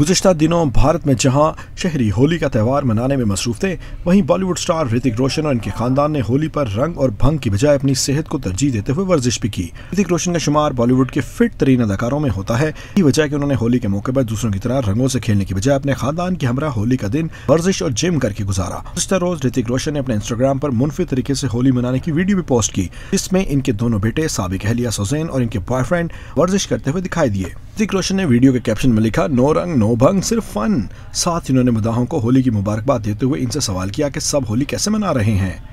गुजशत दिनों भारत में जहां शहरी होली का त्यौहार मनाने में मसरूफ थे वहीं बॉलीवुड स्टार ऋतिक रोशन और इनके खानदान ने होली पर रंग और भंग की बजाय अपनी सेहत को तरजीह देते हुए वर्जिश भी की ऋतिक रोशन का शुमार बॉलीवुड के फिट तरीन अदाकारों में होता है की वजह की उन्होंने होली के मौके पर दूसरों की तरह रंगों से खेलने की बजाय अपने खानदान की हमरा होली का दिन वर्जिश और जिम करके गुजारा गुजतर रोज ऋतिक रोशन ने अपने इंस्टाग्राम पर मुनफी तरीके से होली मनाने की वीडियो भी पोस्ट की जिसमें इनके दोनों बेटे सबक अहलिया सोजेन और इनके बॉयफ्रेंड वर्जिश करते हुए दिखाई दिए ऋतिक रोशन ने वीडियो के कैप्शन में लिखा नो रंग नो भंग सिर्फ फन साथ ही उन्होंने मदाहों को होली की मुबारकबाद देते हुए इनसे सवाल किया कि सब होली कैसे मना रहे हैं